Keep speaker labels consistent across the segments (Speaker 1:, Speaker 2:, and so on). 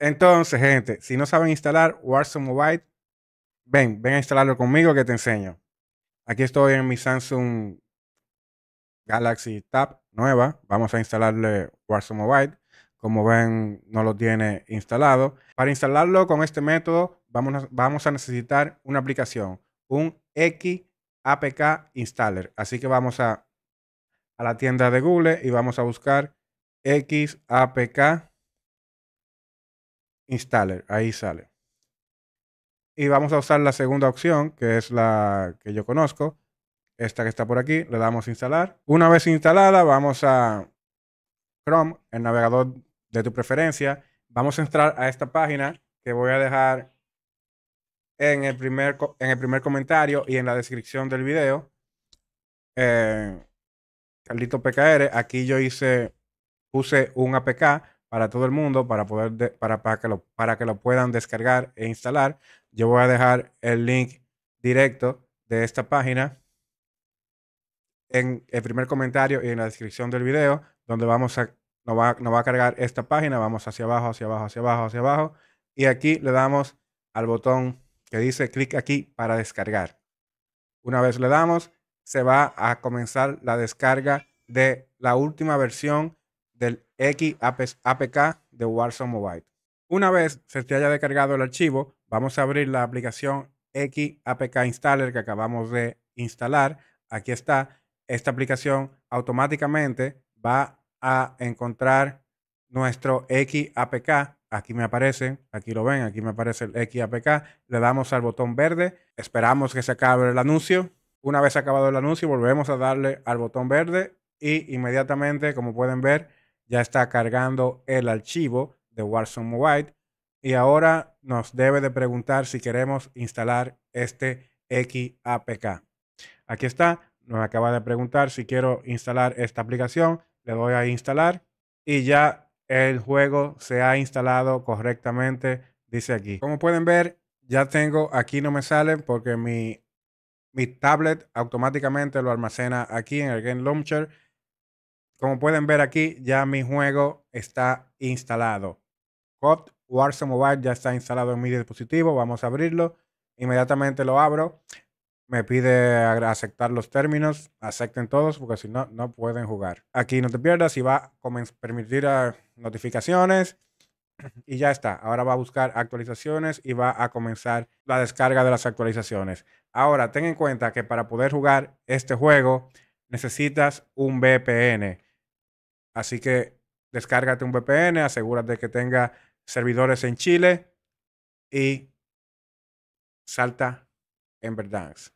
Speaker 1: Entonces, gente, si no saben instalar Warzone Mobile, ven, ven a instalarlo conmigo que te enseño. Aquí estoy en mi Samsung Galaxy Tab nueva. Vamos a instalarle Warzone Mobile. Como ven, no lo tiene instalado. Para instalarlo con este método, vamos a, vamos a necesitar una aplicación, un XAPK Installer. Así que vamos a, a la tienda de Google y vamos a buscar XAPK Installer. Ahí sale. Y vamos a usar la segunda opción, que es la que yo conozco. Esta que está por aquí. Le damos instalar. Una vez instalada, vamos a Chrome, el navegador de tu preferencia. Vamos a entrar a esta página que voy a dejar en el primer, en el primer comentario y en la descripción del video. Eh, Carlito PKR, aquí yo hice, puse un APK para todo el mundo, para, poder para, para, que lo, para que lo puedan descargar e instalar. Yo voy a dejar el link directo de esta página en el primer comentario y en la descripción del video, donde vamos a, va, nos va a cargar esta página. Vamos hacia abajo, hacia abajo, hacia abajo, hacia abajo. Y aquí le damos al botón que dice clic aquí para descargar. Una vez le damos, se va a comenzar la descarga de la última versión XAPK e de Warzone Mobile. Una vez se te haya descargado el archivo, vamos a abrir la aplicación XAPK Installer que acabamos de instalar. Aquí está. Esta aplicación automáticamente va a encontrar nuestro XAPK. Aquí me aparece, aquí lo ven, aquí me aparece el XAPK. Le damos al botón verde, esperamos que se acabe el anuncio. Una vez acabado el anuncio, volvemos a darle al botón verde y inmediatamente, como pueden ver, ya está cargando el archivo de Warzone Mobile y ahora nos debe de preguntar si queremos instalar este XAPK. Aquí está, nos acaba de preguntar si quiero instalar esta aplicación, le doy a instalar y ya el juego se ha instalado correctamente, dice aquí. Como pueden ver, ya tengo, aquí no me sale porque mi, mi tablet automáticamente lo almacena aquí en el Game Launcher como pueden ver aquí, ya mi juego está instalado. Hot Warzone Mobile ya está instalado en mi dispositivo. Vamos a abrirlo. Inmediatamente lo abro. Me pide aceptar los términos. Acepten todos porque si no, no pueden jugar. Aquí no te pierdas y va a permitir ah, notificaciones. Y ya está. Ahora va a buscar actualizaciones y va a comenzar la descarga de las actualizaciones. Ahora, ten en cuenta que para poder jugar este juego necesitas un VPN. Así que descárgate un VPN, asegúrate que tenga servidores en Chile y salta en Verdansk.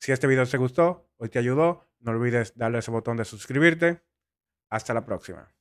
Speaker 1: Si este video te gustó o te ayudó, no olvides darle ese botón de suscribirte. Hasta la próxima.